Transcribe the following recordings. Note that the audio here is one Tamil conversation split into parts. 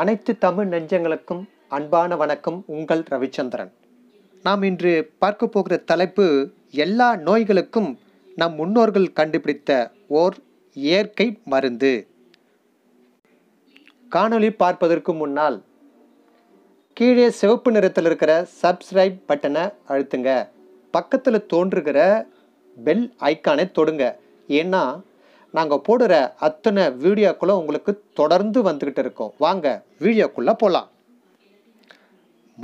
அனைத்து தமிழ் நெஞ்சங்களுக்கும் அன்பான வணக்கம் உங்கள் ரவிச்சந்திரன் நாம் இன்று பார்க்க போகிற தலைப்பு எல்லா நோய்களுக்கும் நம் முன்னோர்கள் கண்டுபிடித்த ஓர் இயற்கை மருந்து காணொளி பார்ப்பதற்கு முன்னால் கீழே சிவப்பு நிறத்தில் இருக்கிற சப்ஸ்கிரைப் பட்டனை அழுத்துங்க பக்கத்தில் தோன்றுகிற பெல் ஐக்கானை தொடுங்க ஏன்னா நாங்கள் போடுற அத்தனை வீடியோக்களும் உங்களுக்கு தொடர்ந்து வந்துக்கிட்டு இருக்கோம் வாங்க வீடியோக்குள்ளே போகலாம்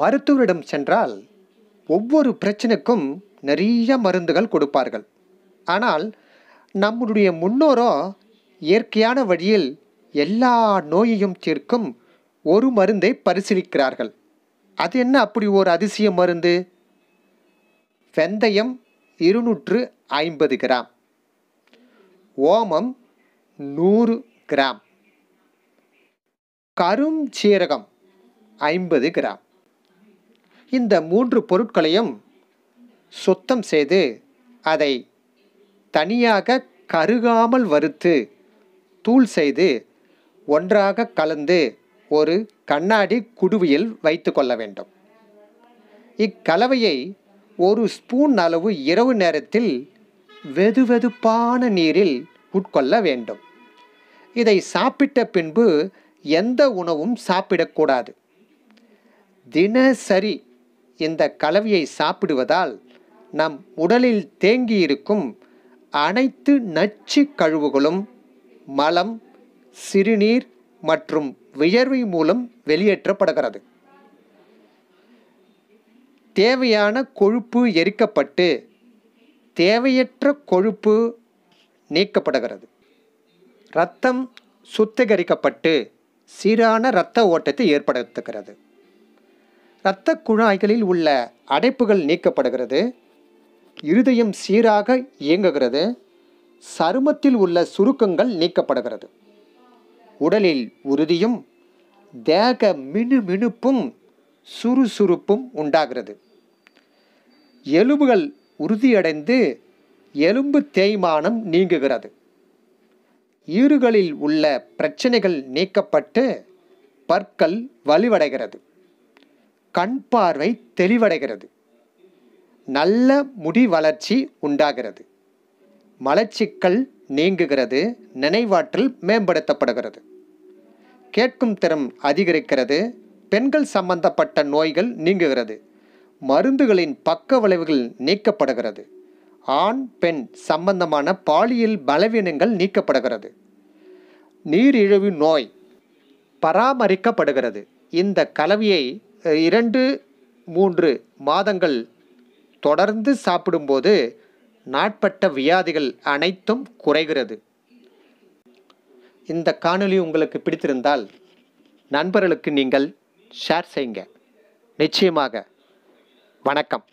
மருத்துவரிடம் சென்றால் ஒவ்வொரு பிரச்சனைக்கும் நிறைய மருந்துகள் கொடுப்பார்கள் ஆனால் நம்முடைய முன்னோரோ இயற்கையான வழியில் எல்லா நோயையும் தீர்க்கும் ஒரு மருந்தை பரிசீலிக்கிறார்கள் அது என்ன அப்படி ஒரு அதிசய மருந்து வெந்தயம் இருநூற்று ஐம்பது கிராம் ஓமம் நூறு கிராம் கரும் சீரகம் ஐம்பது கிராம் இந்த மூன்று பொருட்களையும் சுத்தம் செய்து அதை தனியாக கருகாமல் வறுத்து தூள் செய்து ஒன்றாக கலந்து ஒரு கண்ணாடி குடுவியில் வைத்து கொள்ள வேண்டும் இக்கலவையை ஒரு ஸ்பூன் அளவு இரவு நேரத்தில் வெதுவெதுப்பான நீரில் உட்கொள்ள வேண்டும் இதை சாப்பிட்ட பின்பு எந்த உணவும் சாப்பிடக்கூடாது தினசரி இந்த கலவையை சாப்பிடுவதால் நம் உடலில் தேங்கியிருக்கும் அனைத்து நச்சு கழிவுகளும் மலம் சிறுநீர் மற்றும் வியர்வை மூலம் வெளியேற்றப்படுகிறது தேவையான கொழுப்பு எரிக்கப்பட்டு தேவையற்ற கொழுப்பு நீக்கப்படுகிறது இரத்தம் சுத்திகரிக்கப்பட்டு சீரான இரத்த ஓட்டத்தை ஏற்படுத்துகிறது இரத்த குழாய்களில் உள்ள அடைப்புகள் நீக்கப்படுகிறது இருதயம் சீராக இயங்குகிறது சருமத்தில் உள்ள சுருக்கங்கள் நீக்கப்படுகிறது உடலில் உறுதியும் தேக மினுமினுப்பும் சுறுசுறுப்பும் உண்டாகிறது எலும்புகள் உறுதியடைந்து எலும்பு தேய்மானம் நீங்குகிறது ஈறுகளில் உள்ள பிரச்சனைகள் நீக்கப்பட்டு பற்கள் வலுவடைகிறது கண் பார்வை தெளிவடைகிறது நல்ல முடி வளர்ச்சி உண்டாகிறது மலச்சிக்கல் நீங்குகிறது நினைவாற்றல் மேம்படுத்தப்படுகிறது கேட்கும் திறம் அதிகரிக்கிறது பெண்கள் சம்பந்தப்பட்ட நோய்கள் நீங்குகிறது மருந்துகளின் பக்க விளைவுகள் நீக்கப்படுகிறது ஆண் பெண் சம்பந்தமான பாலியல் பலவீனங்கள் நீக்கப்படுகிறது நீரிழிவு நோய் பராமரிக்கப்படுகிறது இந்த கலவையை இரண்டு மூன்று மாதங்கள் தொடர்ந்து சாப்பிடும்போது நாட்பட்ட வியாதிகள் அனைத்தும் குறைகிறது இந்த காணொலி உங்களுக்கு பிடித்திருந்தால் நண்பர்களுக்கு நீங்கள் ஷேர் செய்யுங்க நிச்சயமாக வணக்கம்